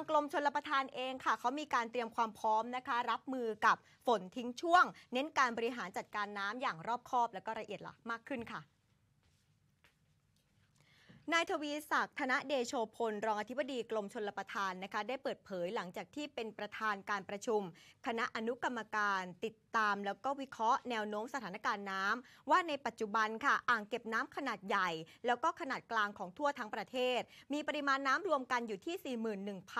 างกรมชลประทานเองค่ะ เขามีการเตรียมความพร้อมนะคะ รับมือกับฝนทิ้งช่วง เน้นการบริหารจัดการน้ำอย่างรอบคอบและก็ละเอียดละมากขึ้นค่ะนายทวีศักดิ์ธนเดโชพล รองอธิบดีกรมชลประทานนะคะ ได้เปิดเผยหลังจากที่เป็นประธานการประชุม คณะอนุกรรมการติดตามแล้วก็วิเคราะห์แนวโน้มสถานการณ์น้ำ ว่าในปัจจุบันค่ะอ่างเก็บน้ำขนาดใหญ่ แล้วก็ขนาดกลางของทั่วทั้งประเทศ มีปริมาณน้ำรวมกันอยู่ที่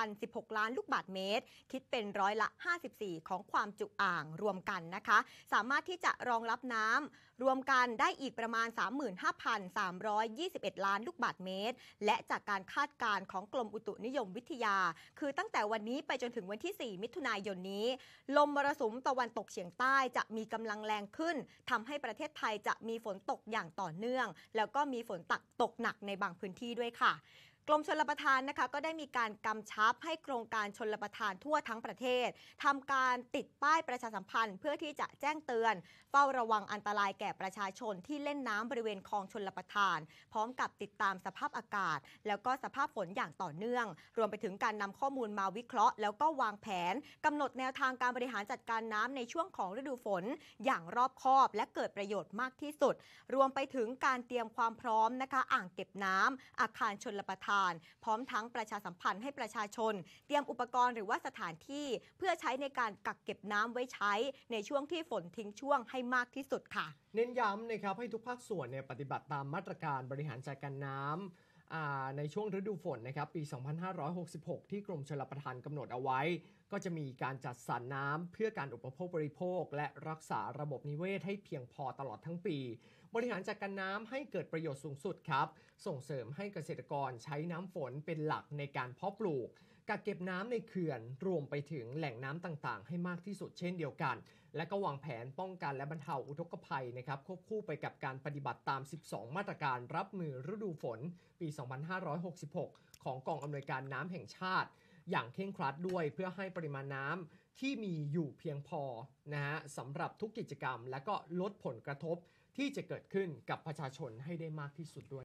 41,016 ล้านลูกบาศก์เมตร คิดเป็นร้อยละ 54 ของความจุอ่างรวมกันนะคะ สามารถที่จะรองรับน้ำ รวมกันได้อีกประมาณ 35,321 ล้าน ลูกบาศก์เมตรและจากการคาดการณ์ของกรมอุตุนิยมวิทยา คือตั้งแต่วันนี้ไปจนถึงวันที่ 4 มิถุนายนนี้ ลมมรสุมตะวันตกเฉียงใต้จะมีกำลังแรงขึ้น ทำให้ประเทศไทยจะมีฝนตกอย่างต่อเนื่อง แล้วก็มีฝนตกตกหนักในบางพื้นที่ด้วยค่ะลมชลประทานนะคะก็ได้มีการกำชับให้โครงการชนลประทานทั่วทั้งประเทศทำการติดป้ายประชาสัมพันธ์ เพื่อที่จะแจ้งเตือนเฝ้าระวังอันตรายแก่ประชาชนที่เล่นน้ำบริเวณคลองชนลประทาน พร้อมกับติดตามสภาพอากาศ แล้วก็สภาพฝนอย่างต่อเนื่อง รวมไปถึงการนำข้อมูลมาวิเคราะห์ แล้วก็วางแผนกำหนดแนวทางการบริหารจัดการน้ำในช่วงของฤดูฝน อย่างรอบคอบและเกิดประโยชน์มากที่สุด รวมไปถึงการเตรียมความพร้อมนะคะอ่างเก็บน้ำอาคารชนลประทานาลพร้อมทั้งประชาสัมพันธ์ให้ประชาชน เตรียมอุปกรณ์หรือว่าสถานที่เพื่อใช้ในการกักเก็บน้ำไว้ใช้ ในช่วงที่ฝนทิ้งช่วงให้มากที่สุดค่ะ เน้นย้ำนะครับให้ทุกภาคส่วนเนี่ยปฏิบัติตามมาตรการบริหารจัดการน้ำในช่วงฤดูฝนนะครับปี 2566 ที่กรมชลประทานกำหนดเอาไว้ ก็จะมีการจัดสรรน้ำเพื่อการอุปโภคบริโภค และรักษาระบบนิเวศให้เพียงพอตลอดทั้งปีบริหารจัดการน้ำให้เกิดประโยชน์สูงสุดครับ ส่งเสริมให้เกษตรกรใช้น้ำฝนเป็นหลักในการเพาะปลูกกักเก็บน้ำในเขื่อนรวมไปถึงแหล่งน้ำต่างๆ ให้มากที่สุดเช่นเดียวกัน และก็วางแผนป้องกันและบรรเทาอุทกภัยนะครับควบคู่ไปกับการปฏิบัติตาม 12 มาตรการรับมือฤดูฝนปี 2566 ของกองอานวยการน้ำแห่งชาติอย่างเคร่งครัดด้วยเพื่อให้ปริมาณน้ำที่มีอยู่เพียงพอนะฮะสำหรับทุกกิจกรรมและก็ลดผลกระทบที่จะเกิดขึ้นกับประชาชนให้ได้มากที่สุดด้วย